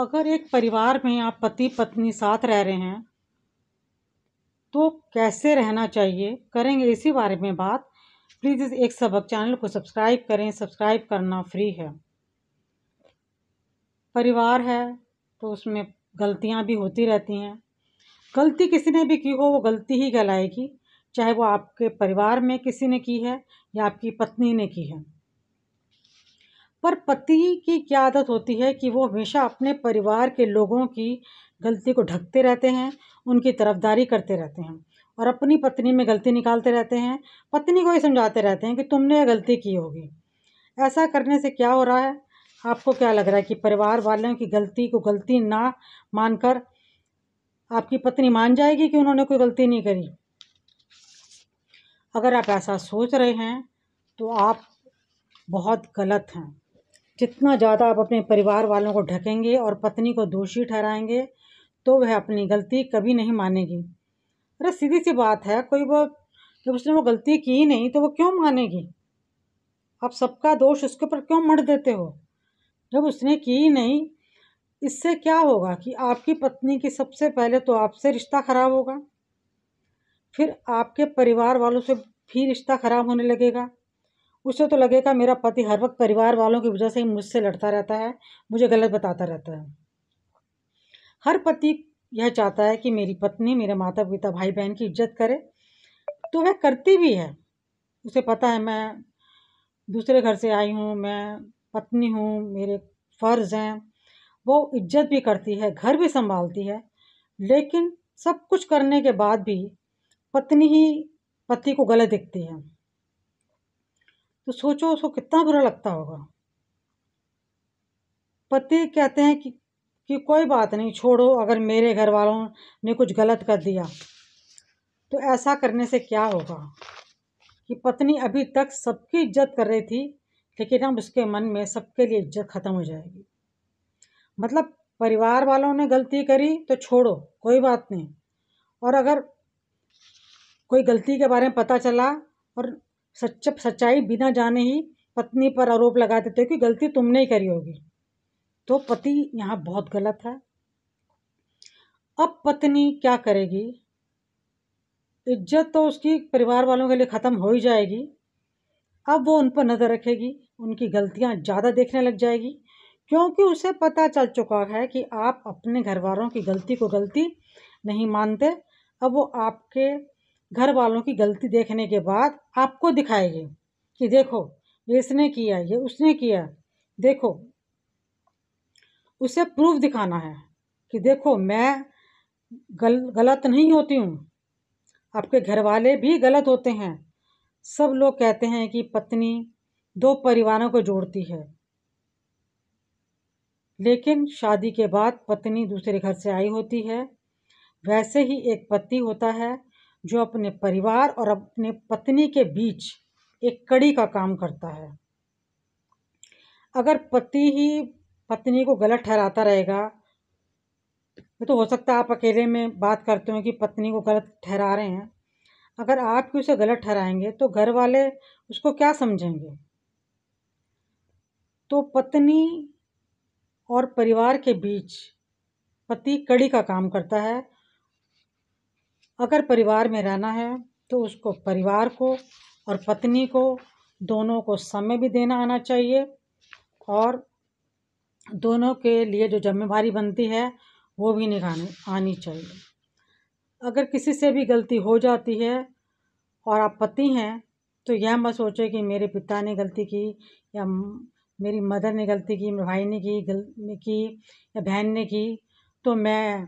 अगर एक परिवार में आप पति पत्नी साथ रह रहे हैं तो कैसे रहना चाहिए करेंगे इसी बारे में बात प्लीज़ इस एक सबक चैनल को सब्सक्राइब करें सब्सक्राइब करना फ्री है परिवार है तो उसमें गलतियां भी होती रहती हैं गलती किसी ने भी की हो वो गलती ही कहलाएगी चाहे वो आपके परिवार में किसी ने की है या आपकी पत्नी ने की है पर पति की क्या आदत होती है कि वो हमेशा अपने परिवार के लोगों की गलती को ढकते रहते हैं उनकी तरफदारी करते रहते हैं और अपनी पत्नी में गलती निकालते रहते हैं पत्नी को ही समझाते रहते हैं कि तुमने ये गलती की होगी ऐसा करने से क्या हो रहा है आपको क्या लग रहा है कि परिवार वालों की गलती को गलती ना मानकर आपकी पत्नी मान जाएगी कि उन्होंने कोई गलती नहीं करी अगर आप ऐसा सोच रहे हैं तो आप बहुत गलत हैं जितना ज़्यादा आप अपने परिवार वालों को ढकेंगे और पत्नी को दोषी ठहराएंगे तो वह अपनी गलती कभी नहीं मानेगी अरे सीधी सी बात है कोई वो जब उसने वो गलती की ही नहीं तो वो क्यों मानेगी आप सबका दोष उसके ऊपर क्यों मर देते हो जब उसने की ही नहीं इससे क्या होगा कि आपकी पत्नी की सबसे पहले तो आपसे रिश्ता ख़राब होगा फिर आपके परिवार वालों से भी रिश्ता ख़राब होने लगेगा उसे तो लगेगा मेरा पति हर वक्त परिवार वालों की वजह से ही मुझसे लड़ता रहता है मुझे गलत बताता रहता है हर पति यह चाहता है कि मेरी पत्नी मेरे माता पिता भाई बहन की इज्जत करे तो वह करती भी है उसे पता है मैं दूसरे घर से आई हूँ मैं पत्नी हूँ मेरे फ़र्ज़ हैं वो इज्जत भी करती है घर भी संभालती है लेकिन सब कुछ करने के बाद भी पत्नी ही पति को गलत दिखती है तो सोचो उसको कितना बुरा लगता होगा पति कहते हैं कि कि कोई बात नहीं छोड़ो अगर मेरे घर वालों ने कुछ गलत कर दिया तो ऐसा करने से क्या होगा कि पत्नी अभी तक सबकी इज्जत कर रही थी लेकिन अब उसके मन में सबके लिए इज्जत ख़त्म हो जाएगी मतलब परिवार वालों ने गलती करी तो छोड़ो कोई बात नहीं और अगर कोई गलती के बारे में पता चला और सच्च सच्चाई बिना जाने ही पत्नी पर आरोप लगा देते हो कि गलती तुमने ही करी होगी तो पति यहाँ बहुत गलत है अब पत्नी क्या करेगी इज्जत तो उसकी परिवार वालों के लिए ख़त्म हो ही जाएगी अब वो उन पर नज़र रखेगी उनकी गलतियाँ ज़्यादा देखने लग जाएगी क्योंकि उसे पता चल चुका है कि आप अपने घर वालों की गलती को गलती नहीं मानते अब वो आपके घर वालों की गलती देखने के बाद आपको दिखाएगी कि देखो इसने किया ये उसने किया देखो उसे प्रूफ दिखाना है कि देखो मैं गल गलत नहीं होती हूँ आपके घर वाले भी गलत होते हैं सब लोग कहते हैं कि पत्नी दो परिवारों को जोड़ती है लेकिन शादी के बाद पत्नी दूसरे घर से आई होती है वैसे ही एक पति होता है जो अपने परिवार और अपने पत्नी के बीच एक कड़ी का काम करता है अगर पति ही पत्नी को गलत ठहराता रहेगा तो, तो हो सकता है आप अकेले में बात करते हो कि पत्नी को गलत ठहरा रहे हैं अगर आप भी उसे गलत ठहराएंगे तो घर वाले उसको क्या समझेंगे तो पत्नी और परिवार के बीच पति कड़ी का काम करता है अगर परिवार में रहना है तो उसको परिवार को और पत्नी को दोनों को समय भी देना आना चाहिए और दोनों के लिए जो जिम्मेवारी बनती है वो भी निभानी आनी चाहिए अगर किसी से भी गलती हो जाती है और आप पति हैं तो यह मत सोचें कि मेरे पिता ने गलती की या मेरी मदर ने गलती की मेरे भाई ने की गल की या बहन ने की तो मैं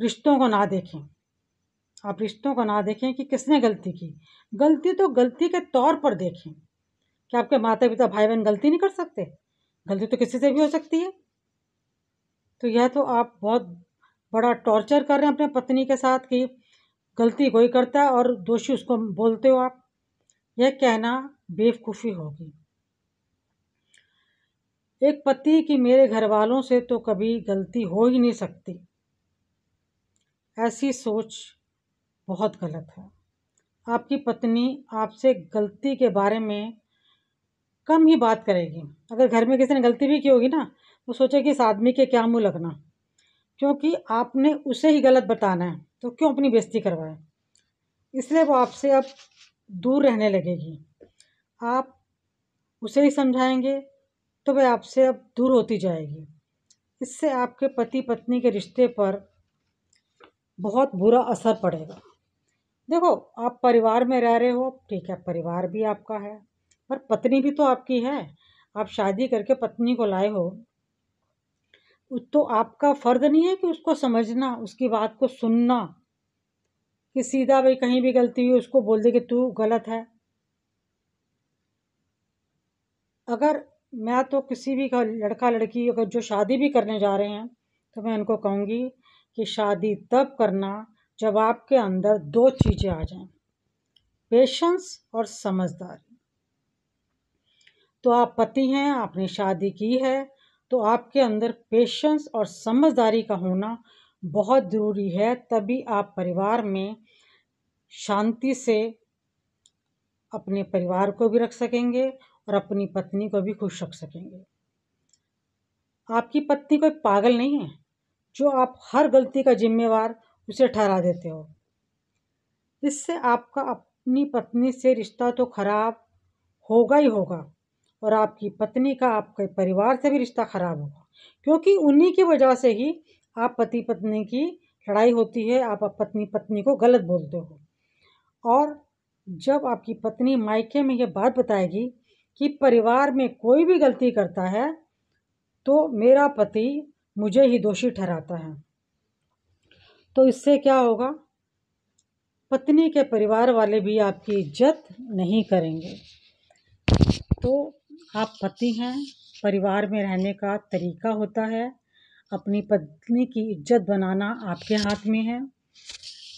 रिश्तों को ना देखें आप रिश्तों का ना देखें कि किसने गलती की गलती तो गलती के तौर पर देखें कि आपके माता पिता भाई बहन गलती नहीं कर सकते गलती तो किसी से भी हो सकती है तो यह तो आप बहुत बड़ा टॉर्चर कर रहे हैं अपने पत्नी के साथ कि गलती कोई करता है और दोषी उसको बोलते हो आप यह कहना बेवकूफ़ी होगी एक पति की मेरे घर वालों से तो कभी गलती हो ही नहीं सकती ऐसी सोच बहुत गलत है आपकी पत्नी आपसे गलती के बारे में कम ही बात करेगी अगर घर में किसी ने गलती भी की होगी ना तो सोचेगी इस आदमी के क्या मुँह लगना क्योंकि आपने उसे ही गलत बताना है तो क्यों अपनी बेइज्जती करवाए इसलिए वो आपसे अब दूर रहने लगेगी आप उसे ही समझाएंगे तो वह आपसे अब दूर होती जाएगी इससे आपके पति पत्नी के रिश्ते पर बहुत बुरा असर पड़ेगा देखो आप परिवार में रह रहे हो ठीक है परिवार भी आपका है पर पत्नी भी तो आपकी है आप शादी करके पत्नी को लाए हो तो आपका फ़र्ज नहीं है कि उसको समझना उसकी बात को सुनना कि सीधा भाई कहीं भी गलती हुई उसको बोल दे कि तू गलत है अगर मैं तो किसी भी का लड़का लड़की अगर जो शादी भी करने जा रहे हैं तो मैं उनको कहूँगी कि शादी तब करना जब आपके अंदर दो चीज़ें आ जाएं पेशेंस और समझदारी तो आप पति हैं आपने शादी की है तो आपके अंदर पेशेंस और समझदारी का होना बहुत ज़रूरी है तभी आप परिवार में शांति से अपने परिवार को भी रख सकेंगे और अपनी पत्नी को भी खुश रख सकेंगे आपकी पत्नी कोई पागल नहीं है जो आप हर गलती का जिम्मेवार उसे ठहरा देते हो इससे आपका अपनी पत्नी से रिश्ता तो खराब होगा ही होगा और आपकी पत्नी का आपके परिवार से भी रिश्ता खराब होगा क्योंकि उन्हीं की वजह से ही आप पति पत्नी की लड़ाई होती है आप पत्नी पत्नी को गलत बोलते हो और जब आपकी पत्नी मायके में ये बात बताएगी कि परिवार में कोई भी गलती करता है तो मेरा पति मुझे ही दोषी ठहराता है तो इससे क्या होगा पत्नी के परिवार वाले भी आपकी इज्जत नहीं करेंगे तो आप पति हैं परिवार में रहने का तरीका होता है अपनी पत्नी की इज्जत बनाना आपके हाथ में है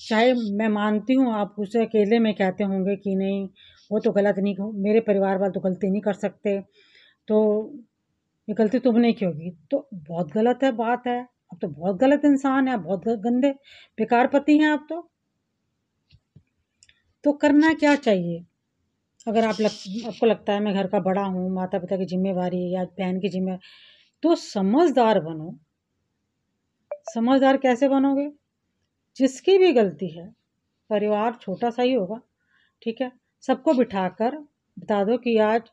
चाहे मैं मानती हूँ आप उसे अकेले में कहते होंगे कि नहीं वो तो गलत नहीं मेरे परिवार वाले तो गलती नहीं कर सकते तो ये गलती तुमने की होगी तो बहुत गलत है बात है आप तो बहुत गलत इंसान हैं आप बहुत गंदे बेकार पति हैं आप तो तो करना क्या चाहिए अगर आप लग आपको लगता है मैं घर का बड़ा हूँ माता पिता की जिम्मेवारी या बहन की जिम्मे तो समझदार बनो समझदार कैसे बनोगे जिसकी भी गलती है परिवार छोटा सा ही होगा ठीक है सबको बिठा कर बता दो कि आज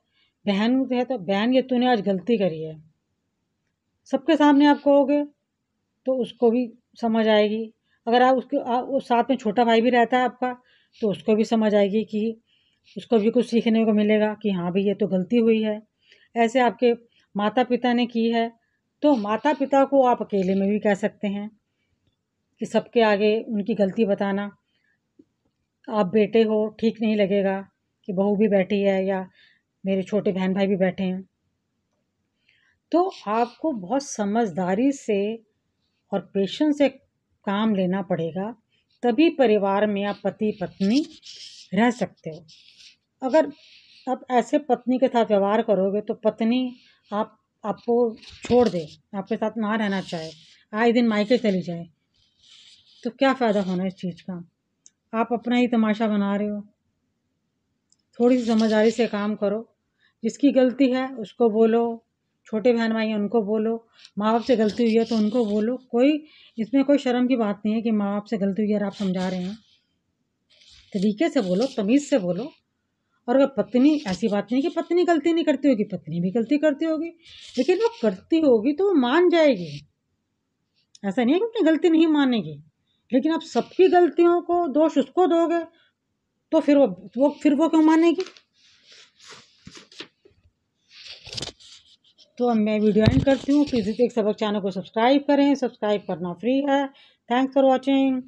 बहन है तो बहन ये तूने आज गलती करी है सबके सामने आप कहोगे तो उसको भी समझ आएगी अगर आप उसके वो साथ में छोटा भाई भी रहता है आपका तो उसको भी समझ आएगी कि उसको भी कुछ सीखने को मिलेगा कि हाँ भाई ये तो गलती हुई है ऐसे आपके माता पिता ने की है तो माता पिता को आप अकेले में भी कह सकते हैं कि सबके आगे उनकी गलती बताना आप बेटे हो ठीक नहीं लगेगा कि बहू भी बैठी है या मेरे छोटे बहन भाई भी बैठे हैं तो आपको बहुत समझदारी से और पेशेंस से काम लेना पड़ेगा तभी परिवार में आप पति पत्नी रह सकते हो अगर आप ऐसे पत्नी के साथ व्यवहार करोगे तो पत्नी आप आपको छोड़ दे आपके साथ ना रहना चाहे आए दिन मायके चली जाए तो क्या फ़ायदा होना इस चीज़ का आप अपना ही तमाशा बना रहे हो थोड़ी सी समझदारी से काम करो जिसकी गलती है उसको बोलो छोटे बहन भाई हैं उनको बोलो माँ बाप से गलती हुई है तो उनको बोलो कोई इसमें कोई शर्म की बात नहीं है कि माँ बाप से गलती हुई है और आप समझा रहे हैं तरीके से बोलो तमीज़ से बोलो और अगर पत्नी ऐसी बात नहीं कि पत्नी गलती नहीं करती होगी पत्नी भी गलती करती होगी लेकिन वो करती होगी तो वो मान जाएगी ऐसा नहीं है कि अपनी गलती नहीं मानेगी लेकिन आप सबकी गलतियों को दोष उसको दोगे तो फिर वो वो फिर वो क्यों मानेगी तो अब मैं वीडियो एंड करती हूँ प्लीज़ एक सबक चैनल को सब्सक्राइब करें सब्सक्राइब करना फ्री है थैंक्स फॉर वॉचिंग